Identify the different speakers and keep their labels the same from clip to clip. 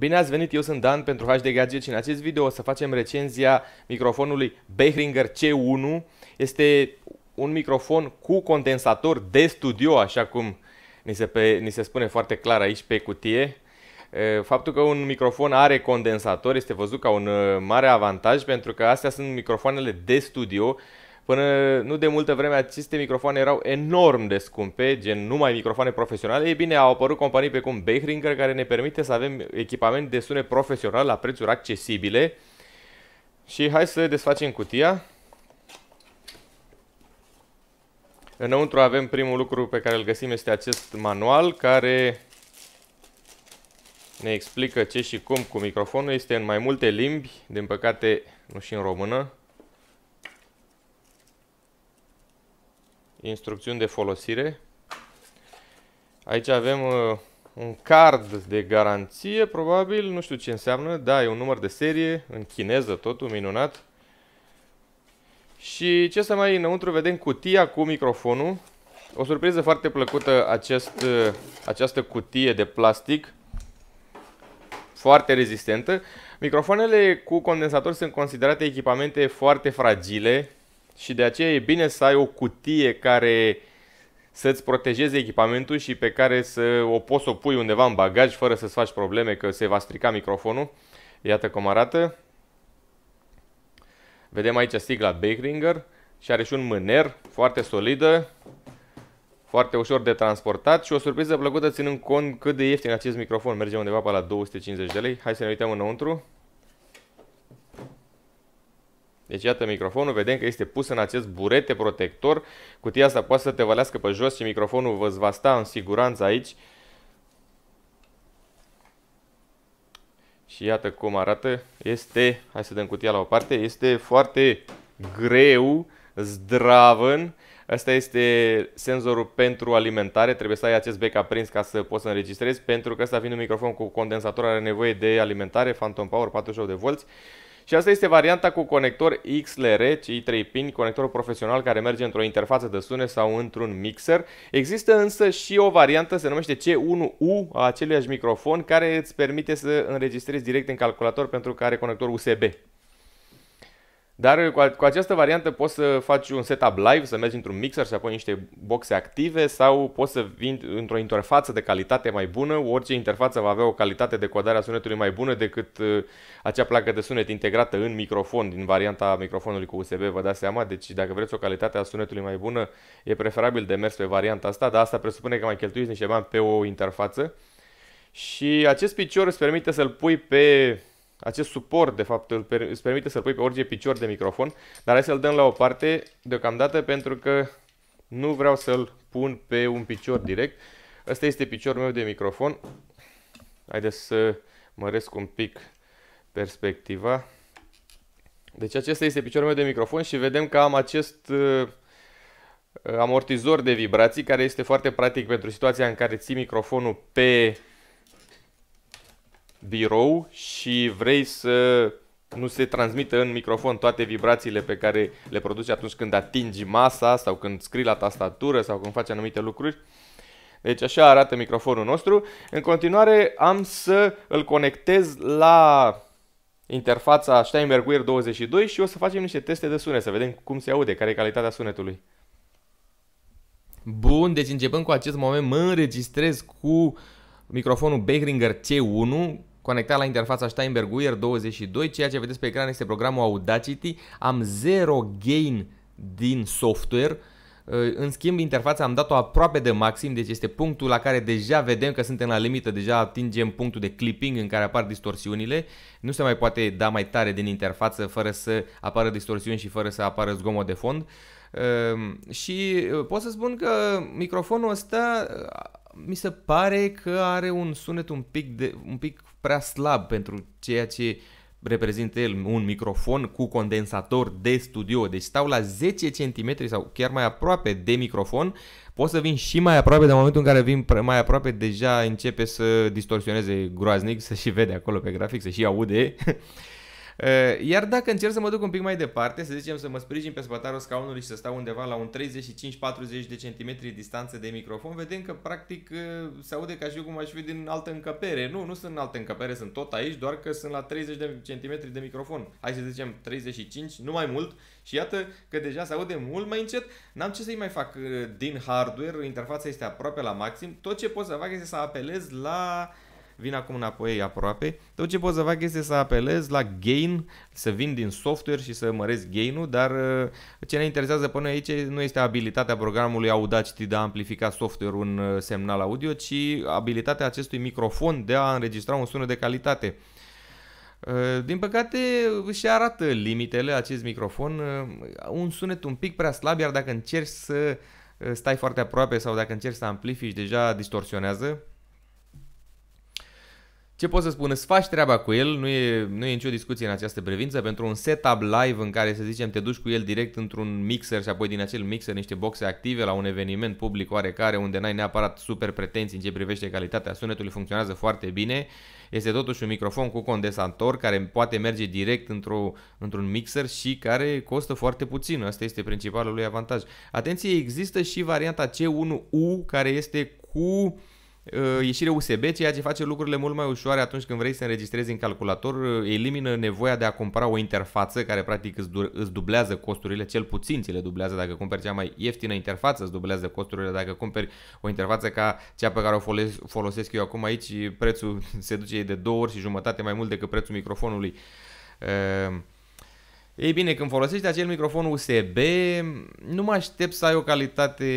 Speaker 1: Bine ați venit, eu sunt Dan pentru HD Gadget și în acest video o să facem recenzia microfonului Behringer C1. Este un microfon cu condensator de studio, așa cum ni se, pe, ni se spune foarte clar aici pe cutie. Faptul că un microfon are condensator este văzut ca un mare avantaj pentru că astea sunt microfoanele de studio Până nu de multă vreme aceste microfoane erau enorm de scumpe, gen numai microfoane profesionale. Ei bine, au apărut companii precum Behringer care ne permite să avem echipament de sunet profesional la prețuri accesibile. Și hai să desfacem cutia. Înăuntru avem primul lucru pe care îl găsim este acest manual care ne explică ce și cum cu microfonul. Este în mai multe limbi, din păcate nu și în română. instrucțiuni de folosire. Aici avem uh, un card de garanție, probabil, nu știu ce înseamnă. Da, e un număr de serie, în chineză totul, minunat. Și ce să mai înăuntru, vedem cutia cu microfonul. O surpriză foarte plăcută acest, uh, această cutie de plastic, foarte rezistentă. Microfoanele cu condensator sunt considerate echipamente foarte fragile, și de aceea e bine să ai o cutie care să-ți protejeze echipamentul și pe care să o poți o pui undeva în bagaj fără să-ți faci probleme că se va strica microfonul. Iată cum arată. Vedem aici sigla Bekringer și are și un mâner foarte solidă, foarte ușor de transportat și o surpriză plăcută ținând cont cât de ieftin acest microfon. Merge undeva pe la 250 de lei. Hai să ne uităm înăuntru. Deci iată microfonul, vedem că este pus în acest burete protector. Cutia asta poate să te valească pe jos și microfonul vă va sta în siguranță aici. Și iată cum arată. Este, hai să dăm cutia la o parte, este foarte greu, zdravân. Asta este senzorul pentru alimentare, trebuie să ai acest bec aprins ca să poți să înregistrezi, pentru că asta vine un microfon cu condensator, are nevoie de alimentare, Phantom Power 48 de volți. Și asta este varianta cu conector XLR, cei 3 pin, conector profesional care merge într-o interfață de sunet sau într-un mixer. Există însă și o variantă, se numește C1U, a aceluiași microfon, care îți permite să înregistrezi direct în calculator pentru că are conector USB. Dar uh, cu, această variantă poți să faci un setup live, să mergi într-un mixer și apoi niște boxe active sau poți să vii într-o interfață de calitate mai bună. Orice interfață va avea o calitate de codare a sunetului mai bună decât uh, acea placă de sunet integrată în microfon, din varianta microfonului cu USB, vă dați seama. Deci dacă vreți o calitate a sunetului mai bună, e preferabil de mers pe varianta asta, dar asta presupune că mai cheltuiți niște bani pe o interfață. Și acest picior îți permite să-l pui pe acest suport, de fapt, îți permite să-l pui pe orice picior de microfon, dar hai să-l dăm la o parte deocamdată pentru că nu vreau să-l pun pe un picior direct. Ăsta este piciorul meu de microfon. Haideți să măresc un pic perspectiva. Deci acesta este piciorul meu de microfon și vedem că am acest uh, amortizor de vibrații care este foarte practic pentru situația în care ții microfonul pe birou și vrei să nu se transmită în microfon toate vibrațiile pe care le produci atunci când atingi masa sau când scrii la tastatură sau când faci anumite lucruri. Deci așa arată microfonul nostru. În continuare am să îl conectez la interfața Steinberg 22 și o să facem niște teste de sunet, să vedem cum se aude, care e calitatea sunetului. Bun, deci începând cu acest moment mă înregistrez cu microfonul Behringer C1 conectat la interfața steinberg Wear 22. Ceea ce vedeți pe ecran este programul Audacity. Am zero gain din software. Uh, în schimb, interfața am dat-o aproape de maxim, deci este punctul la care deja vedem că suntem la limită, deja atingem punctul de clipping în care apar distorsiunile. Nu se mai poate da mai tare din interfață fără să apară distorsiuni și fără să apară zgomot de fond. Uh, și uh, pot să spun că microfonul ăsta mi se pare că are un sunet un pic, de, un pic prea slab pentru ceea ce reprezintă el un microfon cu condensator de studio. Deci stau la 10 cm sau chiar mai aproape de microfon. Pot să vin și mai aproape, dar în momentul în care vin mai aproape deja începe să distorsioneze groaznic, să și vede acolo pe grafic, să și aude. Eh, iar dacă încerc să mă duc un pic mai departe, să zicem să mă sprijin pe spătarul scaunului și să stau undeva la un 35-40 de centimetri distanță de microfon, vedem că practic eh, se aude ca și cum aș fi din altă încăpere. Nu, nu sunt în altă încăpere, sunt tot aici, doar că sunt la 30 de centimetri de microfon. Hai să zicem 35, nu mai mult. Și iată că deja se aude mult mai încet. N-am ce să-i mai fac eh, din hardware, interfața este aproape la maxim. Tot ce pot să fac este să apelez la vin acum înapoi aproape, tot ce pot să fac este să apelez la gain, să vin din software și să măresc gain-ul, dar uh, ce ne interesează până aici nu este abilitatea programului Audacity de a amplifica software-ul în uh, semnal audio, ci abilitatea acestui microfon de a înregistra un sunet de calitate. Uh, din păcate și arată limitele acest microfon, un sunet un pic prea slab, iar dacă încerci să stai foarte aproape sau dacă încerci să amplifici, deja distorsionează. Ce pot să spun? Îți faci treaba cu el, nu e, nu e nicio discuție în această privință, pentru un setup live în care, să zicem, te duci cu el direct într-un mixer și apoi din acel mixer niște boxe active la un eveniment public oarecare unde n-ai neapărat super pretenții în ce privește calitatea sunetului, funcționează foarte bine. Este totuși un microfon cu condensator care poate merge direct într-o, într-un mixer și care costă foarte puțin. Asta este principalul lui avantaj. Atenție, există și varianta C1U care este cu Uh, ieșire USB, ceea ce face lucrurile mult mai ușoare atunci când vrei să înregistrezi în calculator, uh, elimină nevoia de a cumpăra o interfață care practic îți, du- îți dublează costurile, cel puțin ți le dublează dacă cumperi cea mai ieftină interfață, îți dublează costurile dacă cumperi o interfață ca cea pe care o folosesc eu acum aici, prețul se duce de două ori și jumătate mai mult decât prețul microfonului. Uh, ei bine, când folosești acel microfon USB, nu mă aștept să ai o calitate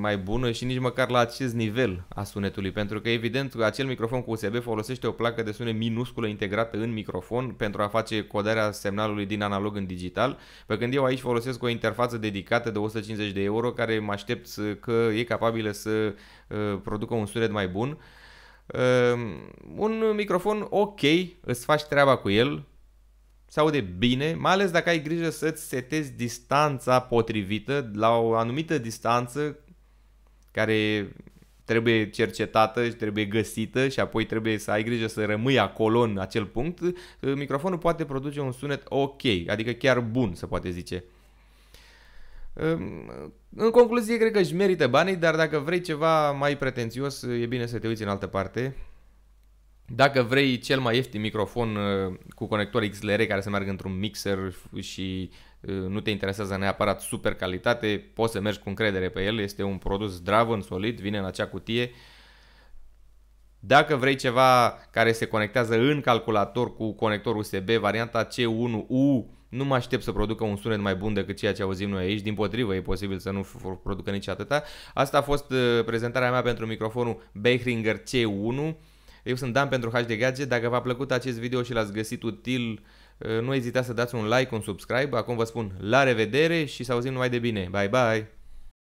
Speaker 1: mai bună și nici măcar la acest nivel a sunetului, pentru că evident acel microfon cu USB folosește o placă de sunet minusculă integrată în microfon pentru a face codarea semnalului din analog în digital, pe când eu aici folosesc o interfață dedicată de 150 de euro care mă aștept că e capabilă să uh, producă un sunet mai bun. Uh, un microfon ok, îți faci treaba cu el, se aude bine, mai ales dacă ai grijă să-ți setezi distanța potrivită la o anumită distanță care trebuie cercetată și trebuie găsită și apoi trebuie să ai grijă să rămâi acolo în acel punct, uh, microfonul poate produce un sunet ok, adică chiar bun, se poate zice. Um, în concluzie, cred că își merită banii, dar dacă vrei ceva mai pretențios, e bine să te uiți în altă parte. Dacă vrei cel mai ieftin microfon uh, cu conector XLR care să meargă într-un mixer și uh, nu te interesează neapărat super calitate, poți să mergi cu încredere pe el, este un produs Draven solid, vine în acea cutie. Dacă vrei ceva care se conectează în calculator cu conector USB, varianta C1U nu mă aștept să producă un sunet mai bun decât ceea ce auzim noi aici, din potrivă e posibil să nu producă nici atâta. Asta a fost uh, prezentarea mea pentru microfonul Behringer C1. Eu sunt Dan pentru HD Gadget. Dacă v-a plăcut acest video și l-ați găsit util, eh, nu ezitați să dați un like, un subscribe. Acum vă spun la revedere și să auzim numai de bine. Bye, bye!